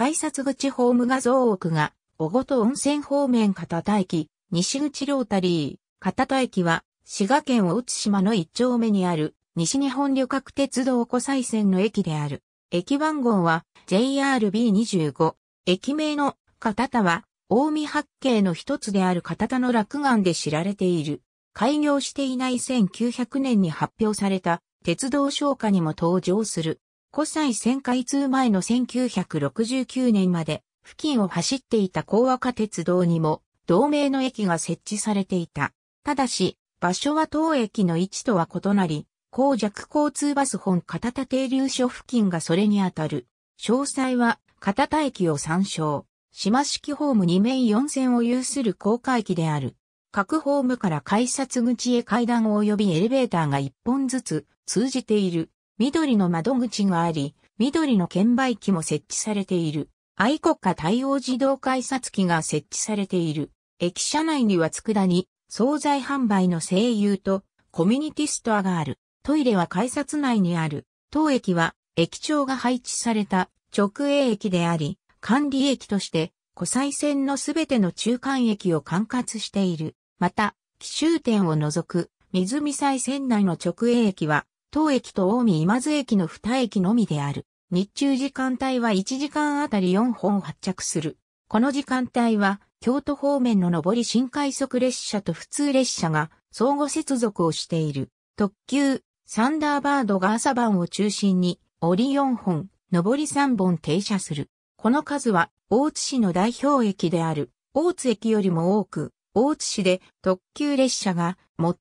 改札口ホーム画像奥が、小ごと温泉方面片田駅、西口ロータリー、片田駅は、滋賀県大津島の一丁目にある、西日本旅客鉄道湖西線の駅である。駅番号は JRB25。駅名の片田は、大見八景の一つである片田の落岸で知られている。開業していない1900年に発表された鉄道商家にも登場する。古西線開通前の1969年まで付近を走っていた高和化鉄道にも同名の駅が設置されていた。ただし、場所は当駅の位置とは異なり、高弱交通バス本片田停留所付近がそれにあたる。詳細は片田駅を参照。島式ホーム2面4線を有する高架駅である。各ホームから改札口へ階段及びエレベーターが1本ずつ通じている。緑の窓口があり、緑の券売機も設置されている。愛国家対応自動改札機が設置されている。駅舎内には佃煮、惣菜販売の声優とコミュニティストアがある。トイレは改札内にある。当駅は駅長が配置された直営駅であり、管理駅として湖西線のすべての中間駅を管轄している。また、奇襲店を除く水見西線内の直営駅は当駅と大見今津駅の2駅のみである。日中時間帯は1時間あたり4本発着する。この時間帯は、京都方面の上り新快速列車と普通列車が相互接続をしている。特急、サンダーバードが朝晩を中心に、折り4本、上り3本停車する。この数は、大津市の代表駅である、大津駅よりも多く、大津市で特急列車が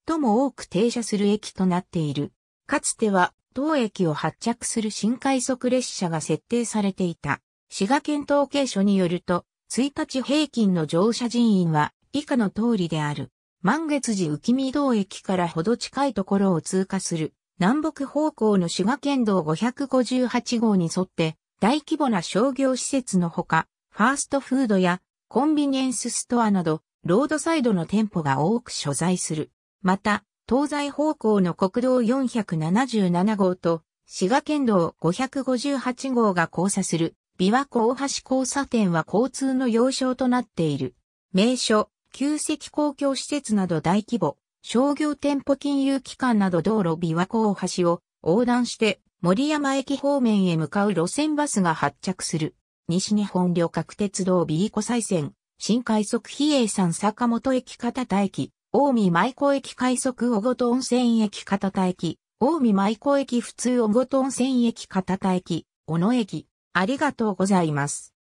最も多く停車する駅となっている。かつては、当駅を発着する新快速列車が設定されていた。滋賀県統計所によると、1日平均の乗車人員は以下の通りである。満月時浮見道駅からほど近いところを通過する南北方向の滋賀県道558号に沿って大規模な商業施設のほか、ファーストフードやコンビニエンスストアなどロードサイドの店舗が多く所在する。また、東西方向の国道477号と、滋賀県道558号が交差する、琵琶湖大橋交差点は交通の要衝となっている。名所、旧跡公共施設など大規模、商業店舗金融機関など道路琵琶湖大橋を横断して森山駅方面へ向かう路線バスが発着する。西日本旅客鉄道 B 湖西線、新快速比叡山坂本駅方田駅、近江舞子駅快速小琴温泉駅片田駅、近江舞子駅普通小琴温泉駅片田駅、小野駅。ありがとうございます。